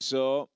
So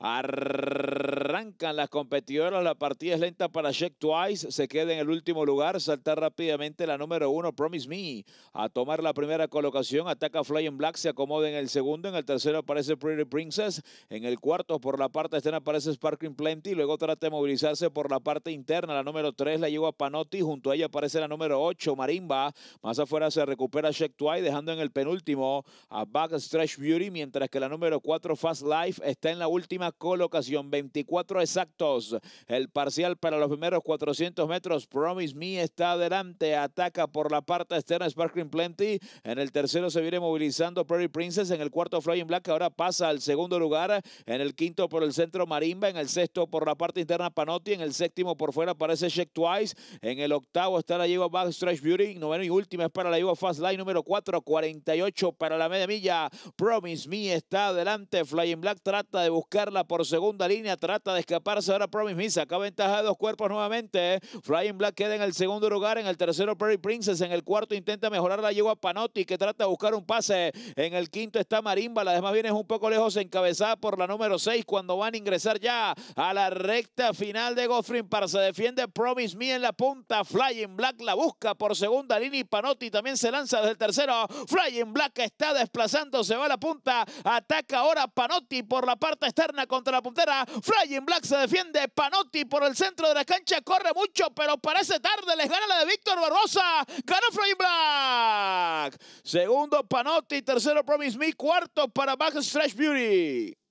Arrancan las competidoras, la partida es lenta para Check Twice, se queda en el último lugar, salta rápidamente la número uno, Promise Me, a tomar la primera colocación, ataca Flying Black, se acomoda en el segundo, en el tercero aparece Pretty Princess, en el cuarto por la parte externa aparece Sparkling Plenty, luego trata de movilizarse por la parte interna, la número tres la a Panotti, junto a ella aparece la número ocho, Marimba, más afuera se recupera Check Twice, dejando en el penúltimo a Backstretch Beauty, mientras que la número 4, Fast Life está en la última última colocación. 24 exactos. El parcial para los primeros 400 metros. Promise Me está adelante. Ataca por la parte externa Sparkling Plenty. En el tercero se viene movilizando Prairie Princess. En el cuarto Flying Black. Ahora pasa al segundo lugar. En el quinto por el centro Marimba. En el sexto por la parte interna Panotti. En el séptimo por fuera aparece Check Twice. En el octavo está la yegua Backstretch Beauty. Noveno y última es para la yegua Fast Line número 4. 48 para la media milla. Promise Me está adelante. Flying Black trata de buscar Carla por segunda línea, trata de escaparse ahora Promise Me, saca ventaja de dos cuerpos nuevamente, ¿eh? Flying Black queda en el segundo lugar, en el tercero Perry Princess, en el cuarto intenta mejorar la yegua Panotti que trata de buscar un pase, en el quinto está Marimba, la demás viene un poco lejos encabezada por la número 6 cuando van a ingresar ya a la recta final de Goffrin para se defiende Promise Me en la punta, Flying Black la busca por segunda línea y Panotti también se lanza desde el tercero, Flying Black está desplazando, se va a la punta, ataca ahora Panotti por la parte está contra la puntera. Flying Black se defiende. Panotti por el centro de la cancha. Corre mucho, pero parece tarde. Les gana la de Víctor Barbosa. Gana Flying Black. Segundo Panotti. Tercero Promise Me. Cuarto para backslash Beauty.